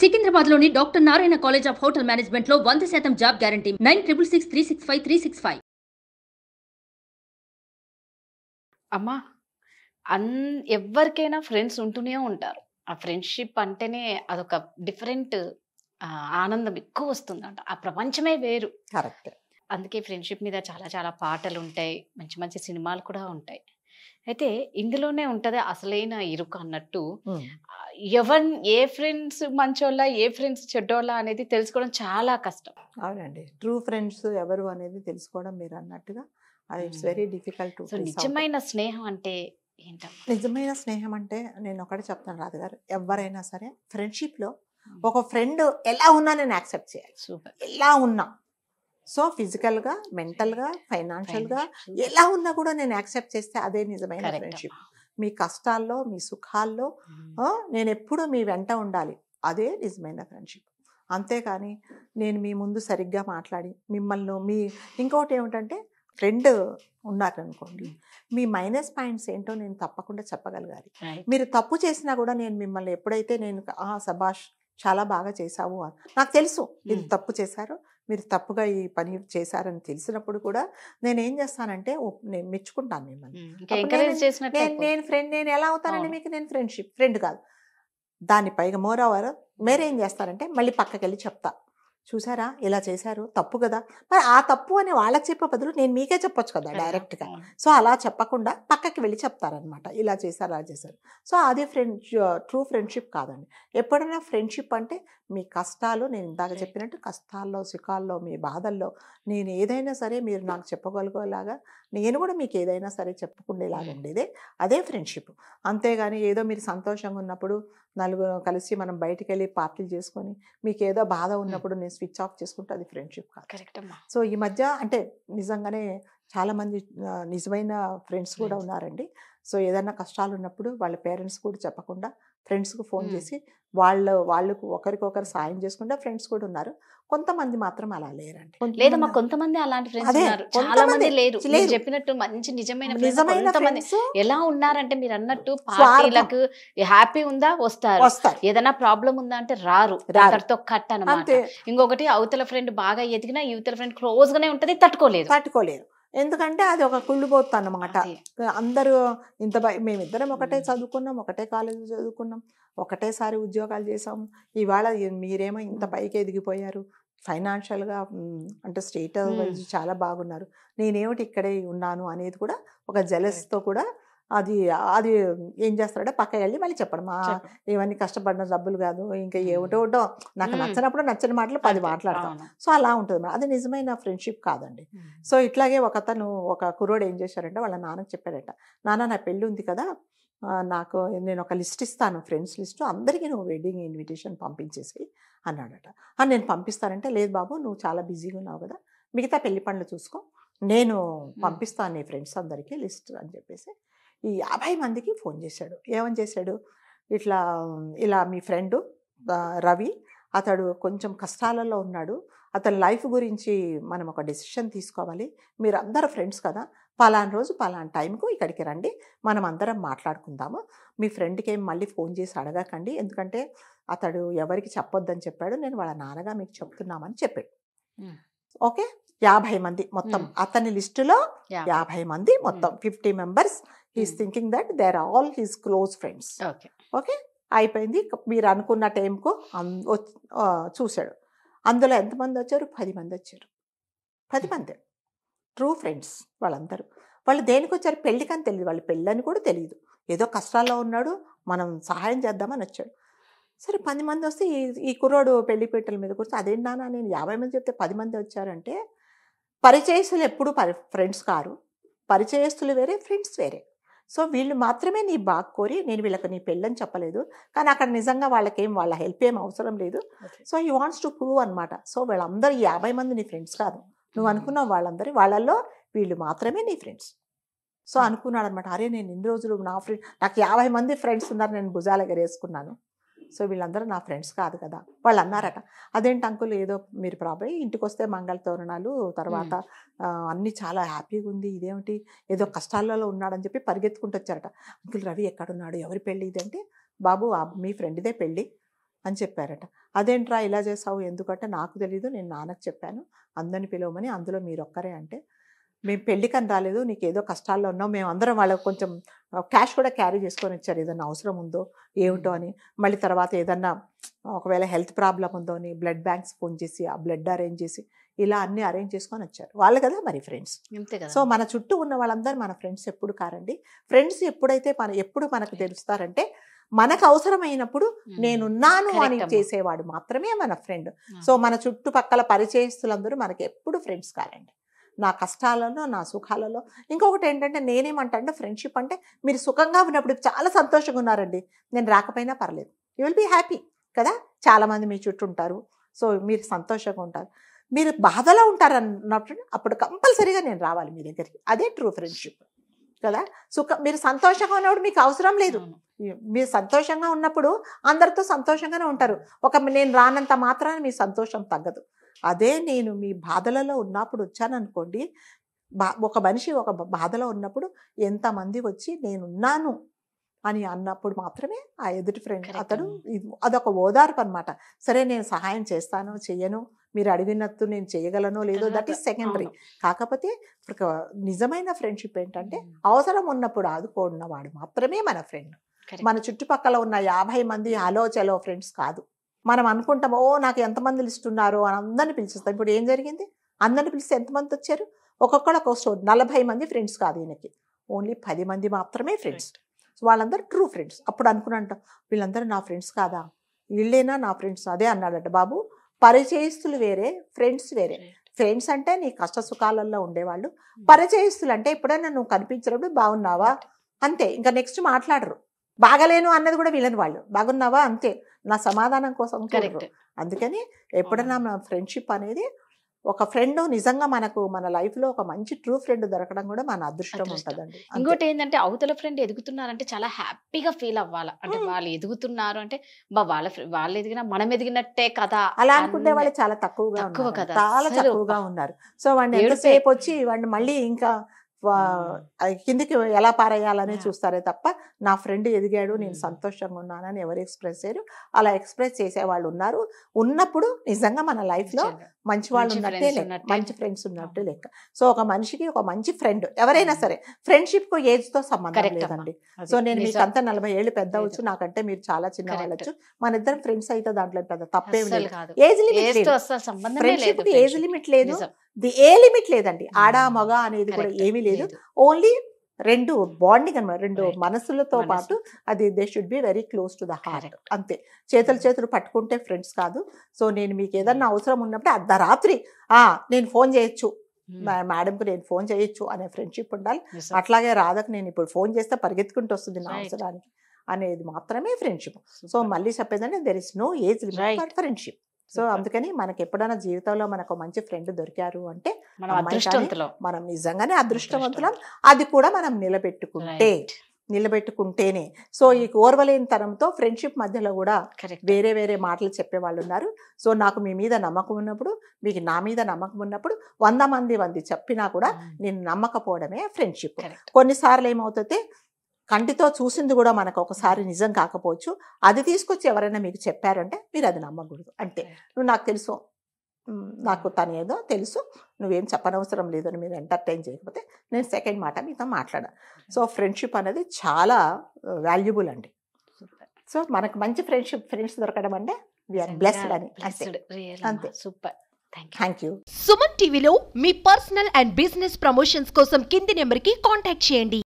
సికింద్రాబాద్ లోని doctor Narayana college of hotel management లో వంద శాతం job guarantee nine triple six three six five three six five అమ్మా అన్ ఎవరికైనా ఫ్రెండ్స్ ఉంటూనే ఉంటారు ఆ ఫ్రెండ్షిప్ అంటేనే అదొక డిఫరెంట్ ఆనందం ఎక్కువ వస్తుందంట ఆ ప్రపంచమే వేరు కరెక్ట్ అందుకే ఫ్రెండ్షిప్ మీద చాలా చాలా పాటలు ఉంటాయి మంచి మంచి సినిమాలు కూడా ఉంటాయి అయితే ఇందులోనే ఉంటుంది అసలైన ఇరుక అన్నట్టు ఎవన్ ఏ ఫ్రెండ్స్ మంచోళ్ళ ఏ ఫ్రెండ్స్ చెడ్డోళ్ళ అనేది తెలుసుకోవడం చాలా కష్టం అవునండి ట్రూ ఫ్రెండ్స్ ఎవరు అనేది తెలుసుకోవడం మీరు అన్నట్టుగా అది ఇట్స్ వెరీ డిఫికల్ట్ నిజమైన స్నేహం అంటే నిజమైన స్నేహం అంటే నేను ఒకటి చెప్తాను రాదు గారు ఎవరైనా సరే ఫ్రెండ్షిప్లో ఒక ఫ్రెండ్ ఎలా ఉన్నా నేను యాక్సెప్ట్ చేయాలి సూపర్ ఎలా ఉన్నా సో ఫిజికల్గా మెంటల్గా ఫైనాన్షియల్గా ఎలా ఉన్నా కూడా నేను యాక్సెప్ట్ చేస్తే అదే నిజమైన ఫ్రెండ్షిప్ మీ కష్టాల్లో మీ సుఖాల్లో నేను ఎప్పుడూ మీ వెంట ఉండాలి అదే నిజమైన ఫ్రెండ్షిప్ అంతేకాని నేను మీ ముందు సరిగ్గా మాట్లాడి మిమ్మల్ని మీ ఇంకోటి ఏమిటంటే ఫ్రెండ్ ఉన్నారనుకోండి మీ మైనస్ పాయింట్స్ ఏంటో నేను తప్పకుండా చెప్పగలగాలి మీరు తప్పు చేసినా కూడా నేను మిమ్మల్ని ఎప్పుడైతే నేను ఆ సభాష్ చాలా బాగా చేశావు నాకు తెలుసు మీరు తప్పు చేశారు మీరు తప్పుగా ఈ పని చేశారని తెలిసినప్పుడు కూడా నేను ఏం చేస్తానంటే నేను మెచ్చుకుంటాను మిమ్మల్ని నేను ఫ్రెండ్ నేను ఎలా అవుతానండి మీకు నేను ఫ్రెండ్షిప్ ఫ్రెండ్ కాదు దాని పైగా మోర్ మీరు ఏం చేస్తారంటే మళ్ళీ పక్కకి వెళ్ళి చెప్తా చూసారా ఇలా చేశారు తప్పు కదా మరి ఆ తప్పు అని వాళ్ళకి చెప్పే బదులు నేను మీకే చెప్పొచ్చు కదా డైరెక్ట్గా సో అలా చెప్పకుండా పక్కకి వెళ్ళి చెప్తారనమాట ఇలా చేశారు అలా చేశారు సో అది ఫ్రెండ్ ట్రూ ఫ్రెండ్షిప్ కాదండి ఎప్పుడైనా ఫ్రెండ్షిప్ అంటే మీ కష్టాలు నేను ఇందాక చెప్పినట్టు కష్టాల్లో సుఖాల్లో మీ బాధల్లో నేను ఏదైనా సరే మీరు నాకు చెప్పగలిగేలాగా నేను కూడా మీకు ఏదైనా సరే చెప్పుకునేలాగా ఉండేదే అదే ఫ్రెండ్షిప్ అంతేగాని ఏదో మీరు సంతోషంగా ఉన్నప్పుడు నలుగురు కలిసి మనం బయటికి వెళ్ళి పార్టీలు చేసుకొని మీకు ఏదో బాధ ఉన్నప్పుడు నేను స్విచ్ ఆఫ్ చేసుకుంటే అది ఫ్రెండ్షిప్ కాదు సో ఈ మధ్య అంటే నిజంగానే చాలామంది నిజమైన ఫ్రెండ్స్ కూడా ఉన్నారండి సో ఏదైనా కష్టాలు ఉన్నప్పుడు వాళ్ళ పేరెంట్స్ కూడా చెప్పకుండా ఫ్రెండ్స్కు ఫోన్ చేసి వాళ్ళ వాళ్ళకు ఒకరికొకరు సాయం చేసుకుంటే ఫ్రెండ్స్ కూడా ఉన్నారు కొంతమంది మాత్రం అలా లేరండి లేదమ్మా కొంతమంది అలాంటి ఫ్రెండ్స్ ఉన్నారు చాలా మంది లేరు చెప్పినట్టు మంచి నిజమైన నిజమైన ఎలా ఉన్నారంటే మీరు అన్నట్టు పార్టీలకు హ్యాపీ ఉందా వస్తారు ఏదైనా ప్రాబ్లం ఉందా అంటే రారు రాతో కట్ అనమాట ఇంకొకటి అవతల ఫ్రెండ్ బాగా ఎదిగినా యువతల ఫ్రెండ్ క్లోజ్ గానే ఉంటది తట్టుకోలేదు తట్టుకోలేదు ఎందుకంటే అది ఒక కుళ్ళిపోతుంది అన్నమాట అందరూ ఇంత మేమిద్దరం ఒకటే చదువుకున్నాం ఒకటే కాలేజీ చదువుకున్నాం ఒకటేసారి ఉద్యోగాలు చేసాం ఇవాళ మీరేమో ఇంత పైకి ఎదిగిపోయారు ఫైనాన్షియల్గా అంటే స్టేట్ చాలా బాగున్నారు నేనేమిటి ఇక్కడే ఉన్నాను అనేది కూడా ఒక జలస్తో కూడా అది అది ఏం చేస్తాడో పక్క వెళ్ళి మళ్ళీ చెప్పడం మా ఇవన్నీ కష్టపడిన డబ్బులు కాదు ఇంకా ఏమిటో నాకు నచ్చినప్పుడు నచ్చని మాటలు పది మాట్లాడతాం సో అలా ఉంటుంది అది నిజమైన ఫ్రెండ్షిప్ కాదండి సో ఇట్లాగే ఒక అతను ఒక కుర్రోడు ఏం చేశారంటే వాళ్ళ నాన్నకు చెప్పాడట నాన్న నా పెళ్ళి ఉంది కదా నాకు నేను ఒక లిస్ట్ ఇస్తాను ఫ్రెండ్స్ లిస్టు అందరికీ నువ్వు వెడ్డింగ్ ఇన్విటేషన్ పంపించేసి అన్నాడట అని నేను పంపిస్తానంటే లేదు బాబు నువ్వు చాలా బిజీగా ఉన్నావు కదా మిగతా పెళ్లి పనులు చూసుకో నేను పంపిస్తాను నీ ఫ్రెండ్స్ అందరికీ లిస్ట్ అని చెప్పేసి ఈ యాభై మందికి ఫోన్ చేశాడు ఏమని చేశాడు ఇట్లా ఇలా మీ ఫ్రెండు రవి అతడు కొంచెం కష్టాలలో ఉన్నాడు అతని లైఫ్ గురించి మనం ఒక డెసిషన్ తీసుకోవాలి మీరు అందరు ఫ్రెండ్స్ కదా పలానా రోజు పలానా టైంకు ఇక్కడికి రండి మనం అందరం మాట్లాడుకుందాము మీ ఫ్రెండ్కి ఏం మళ్ళీ ఫోన్ చేసి అడగకండి ఎందుకంటే అతడు ఎవరికి చెప్పొద్దని చెప్పాడు నేను వాళ్ళ నాన్నగా మీకు చెప్తున్నామని చెప్పాడు ఓకే యాభై మంది మొత్తం అతని లిస్టులో యాభై మంది మొత్తం fifty members is thinking that they are all his close friends okay okay అయిపోయింది మీరు అనుకున్న టైంకు చూశాడు అందులో ఎంతమంది వచ్చారు పది మంది వచ్చారు పది మంది ట్రూ ఫ్రెండ్స్ వాళ్ళందరూ వాళ్ళు దేనికి వచ్చారు పెళ్ళికని తెలియదు వాళ్ళ పెళ్ళని కూడా తెలియదు ఏదో కష్టాల్లో ఉన్నాడు మనం సహాయం చేద్దామని వచ్చాడు సరే పది మంది వస్తే ఈ ఈ కుర్రోడు పెళ్లి పీటల మీద కూర్చొని అదేంటి నాన్న నేను యాభై మంది చెప్తే పది మంది వచ్చారంటే పరిచయస్తులు ఎప్పుడూ పరి ఫ్రెండ్స్ కారు పరిచయస్తులు వేరే ఫ్రెండ్స్ వేరే సో వీళ్ళు మాత్రమే నీ బాగా కోరి నేను వీళ్ళకి నీ పెళ్ళని చెప్పలేదు కానీ అక్కడ నిజంగా వాళ్ళకేం వాళ్ళ హెల్ప్ ఏం అవసరం లేదు so he wants to prove అనమాట సో వీళ్ళందరూ యాభై మంది నీ ఫ్రెండ్స్ కాదు నువ్వు అనుకున్న వాళ్ళందరూ వాళ్ళల్లో వీళ్ళు మాత్రమే నీ ఫ్రెండ్స్ సో అనుకున్నాడు అనమాట అరే నేను ఇన్ని రోజులు నా ఫ్రెండ్ నాకు యాభై మంది ఫ్రెండ్స్ ఉన్నారు నేను భుజాల వేసుకున్నాను సో వీళ్ళందరూ నా ఫ్రెండ్స్ కాదు కదా వాళ్ళు అన్నారట అదేంటి అంకుల్ ఏదో మీరు ప్రాబ్లం ఇంటికి వస్తే మంగళ తోరణాలు తర్వాత అన్నీ చాలా హ్యాపీగా ఉంది ఇదేమిటి ఏదో కష్టాలలో ఉన్నాడని చెప్పి పరిగెత్తుకుంటూ వచ్చారట అంకుల్ రవి ఎక్కడున్నాడు ఎవరి పెళ్ళి ఇదంటే బాబు మీ ఫ్రెండ్దే పెళ్ళి అని చెప్పారట అదేంట్రా ఇలా చేసావు ఎందుకంటే నాకు తెలీదు నేను నాన్నకు చెప్పాను అందరిని పిలవమని అందులో మీరు ఒక్కరే అంటే మేము పెళ్ళికని రాలేదు నీకు ఏదో కష్టాల్లో ఉన్నాం మేము అందరం వాళ్ళకి కొంచెం క్యాష్ కూడా క్యారీ చేసుకొని ఇచ్చారు ఏదన్నా అవసరం ఉందో ఏమిటో అని మళ్ళీ తర్వాత ఏదన్నా ఒకవేళ హెల్త్ ప్రాబ్లం ఉందో అని బ్లడ్ బ్యాంక్స్ ఫోన్ చేసి ఆ బ్లడ్ అరేంజ్ చేసి ఇలా అన్ని అరేంజ్ చేసుకొని వచ్చారు వాళ్ళు కదా మరి ఫ్రెండ్స్ సో మన చుట్టూ ఉన్న వాళ్ళందరూ మన ఫ్రెండ్స్ ఎప్పుడు కారండి ఫ్రెండ్స్ ఎప్పుడైతే మన ఎప్పుడు మనకు తెలుస్తారంటే మనకు అవసరమైనప్పుడు నేనున్నాను అని చేసేవాడు మాత్రమే మన ఫ్రెండ్ సో మన చుట్టుపక్కల పరిచయస్తులందరూ మనకి ఎప్పుడు ఫ్రెండ్స్ కారండి నా కష్టాలలో నా సుఖాలలో ఇంకొకటి ఏంటంటే నేనేమంటా అంటే ఫ్రెండ్షిప్ అంటే మీరు సుఖంగా ఉన్నప్పుడు చాలా సంతోషంగా ఉన్నారండి నేను రాకపోయినా పర్లేదు యూ విల్ బీ హ్యాపీ కదా చాలామంది మీ చుట్టూ ఉంటారు సో మీరు సంతోషంగా ఉంటారు మీరు బాధలో ఉంటారు అన్నప్పుడు అప్పుడు కంపల్సరీగా నేను రావాలి మీ దగ్గరికి అదే ట్రూ ఫ్రెండ్షిప్ కదా సుఖ మీరు సంతోషంగా ఉన్నప్పుడు మీకు అవసరం లేదు మీరు సంతోషంగా ఉన్నప్పుడు అందరితో సంతోషంగానే ఉంటారు ఒక నేను రానంత మాత్రాన మీ సంతోషం తగ్గదు అదే నేను మీ బాధలలో ఉన్నప్పుడు వచ్చాననుకోండి బా ఒక మనిషి ఒక బాధలో ఉన్నప్పుడు ఎంతమంది వచ్చి నేనున్నాను అని అన్నప్పుడు మాత్రమే ఆ ఎదుటి ఫ్రెండ్ అతడు అదొక ఓదార్పు అనమాట సరే నేను సహాయం చేస్తాను చెయ్యను మీరు అడిగినట్టు నేను చేయగలను లేదో దట్ ఈస్ సెకండరీ కాకపోతే నిజమైన ఫ్రెండ్షిప్ ఏంటంటే అవసరం ఉన్నప్పుడు ఆదుకోన్నవాడు మాత్రమే మన ఫ్రెండ్ మన చుట్టుపక్కల ఉన్న యాభై మంది ఆలోచలో ఫ్రెండ్స్ కాదు మనం అనుకుంటాం ఓ నాకు ఎంతమంది లిస్ట్ ఉన్నారు అని అందరిని పిలిచిస్తాం ఇప్పుడు ఏం జరిగింది అందరిని పిలిస్తే ఎంతమంది వచ్చారు ఒక్కొక్కళ్ళ కోసం నలభై మంది ఫ్రెండ్స్ కాదు ఈయనకి ఓన్లీ పది మంది మాత్రమే ఫ్రెండ్స్ వాళ్ళందరూ ట్రూ ఫ్రెండ్స్ అప్పుడు అనుకున్నంట వీళ్ళందరూ నా ఫ్రెండ్స్ కాదా వీళ్ళేనా నా ఫ్రెండ్స్ అదే అన్నాడట బాబు పరిచయస్తులు వేరే ఫ్రెండ్స్ వేరే ఫ్రెండ్స్ అంటే నీ కష్ట సుఖాలలో ఉండేవాళ్ళు hmm. పరిచయస్తులు అంటే ఎప్పుడైనా నువ్వు కనిపించినప్పుడు బాగున్నావా అంతే ఇంకా నెక్స్ట్ మాట్లాడరు బాగలేను అన్నది కూడా వీళ్ళని వాళ్ళు బాగున్నావా అంతే నా సమాధానం కోసం అందుకని ఎప్పుడైనా మన ఫ్రెండ్షిప్ అనేది ఒక ఫ్రెండ్ నిజంగా మనకు మన లైఫ్ లో ఒక మంచి ట్రూ ఫ్రెండ్ దొరకడం కూడా మన అదృష్టం ఉంటుందండి ఇంకోటి ఏంటంటే అవతల ఫ్రెండ్ ఎదుగుతున్నారంటే చాలా హ్యాపీగా ఫీల్ అవ్వాలి అంటే వాళ్ళు ఎదుగుతున్నారు అంటే వాళ్ళ వాళ్ళు ఎదిగిన మనం ఎదిగినట్టే కదా అలా అనుకునే వాళ్ళు చాలా తక్కువగా తక్కువ చాలా తక్కువగా ఉన్నారు సో వాడిని ఎడుసేపు వచ్చి వాడిని మళ్ళీ ఇంకా కిందికి ఎలా పారేయాలని చూస్తారే తప్ప నా ఫ్రెండ్ ఎదిగాడు నేను సంతోషంగా ఉన్నానని ఎవరు ఎక్స్ప్రెస్ చేయరు అలా ఎక్స్ప్రెస్ చేసే వాళ్ళు ఉన్నారు ఉన్నప్పుడు నిజంగా మన లైఫ్లో మంచి వాళ్ళు ఉన్నట్టే లెక్క మంచి ఫ్రెండ్స్ ఉన్నట్టు లెక్క సో ఒక మనిషికి ఒక మంచి ఫ్రెండ్ ఎవరైనా సరే ఫ్రెండ్షిప్కు ఏజ్తో సంబంధం లేదండి సో నేను మీకు అంతా నలభై ఏళ్ళు పెద్ద అవచ్చు నాకంటే మీరు చాలా చిన్న వాళ్ళొచ్చు మన ఇద్దరం ఫ్రెండ్స్ అయితే దాంట్లో పెద్ద తప్పేమి లేదు ఏజ్ లిమిట్ లేదు ఫ్రెండ్షిప్కి ఏజ్ లిమిట్ లేదు ది ఏ లిమిట్ లేదండి hmm. ఆడ మగ అనేది కూడా ఏమీ లేదు ఓన్లీ రెండు బాండింగ్ అనమాట రెండు మనసులతో పాటు అది they should be very close to the heart అంతే చేతులు hmm. చేతులు పట్టుకుంటే ఫ్రెండ్స్ కాదు సో నేను మీకు hmm. ఏదన్నా అవసరం ఉన్నప్పుడు అర్ధరాత్రి ఆ నేను ఫోన్ చేయొచ్చు మేడంకు నేను ఫోన్ చేయొచ్చు అనే ఫ్రెండ్షిప్ ఉండాలి అట్లాగే రాధకు నేను ఇప్పుడు ఫోన్ చేస్తే పరిగెత్తుకుంటూ వస్తుంది నా అవసరానికి అనేది మాత్రమే ఫ్రెండ్షిప్ సో మళ్ళీ చెప్పేదంటే there is no age friendship so అందుకని మనకి ఎప్పుడైనా జీవితంలో మనకు మంచి ఫ్రెండ్ దొరికారు అంటే మనం నిజంగానే అదృష్టవంతులం అది కూడా మనం నిలబెట్టుకుంటే నిలబెట్టుకుంటేనే సో ఈ తరంతో ఫ్రెండ్షిప్ మధ్యలో కూడా వేరే వేరే మాటలు చెప్పే వాళ్ళు ఉన్నారు సో నాకు మీ మీద నమ్మకం ఉన్నప్పుడు మీకు నా మీద నమ్మకం ఉన్నప్పుడు వంద మంది మంది చెప్పినా కూడా నేను నమ్మకపోవడమే ఫ్రెండ్షిప్ కొన్నిసార్లు ఏమవుతుంది కంటితో చూసింది కూడా మనకు ఒకసారి నిజం కాకపోవచ్చు అది తీసుకొచ్చి ఎవరైనా మీకు చెప్పారంటే మీరు అది నమ్మకూడదు అంటే నువ్వు నాకు తెలుసు నాకు తను ఏదో తెలుసు నువ్వేం చెప్పనవసరం లేదని మీరు ఎంటర్టైన్ చేయకపోతే నేను సెకండ్ మాట మీతో మాట్లాడా సో ఫ్రెండ్షిప్ అనేది చాలా వాల్యుబుల్ అండి సో మనకు మంచి ఫ్రెండ్షిప్ ఫ్రెండ్స్ దొరకడం అంటే విఆర్ బ్లెస్డ్ అని అంతే సూపర్ థ్యాంక్ యూ సుమన్ టీవీలో మీ పర్సనల్ అండ్ బిజినెస్ ప్రమోషన్స్ కోసం కింది నెంబర్కి కాంటాక్ట్ చేయండి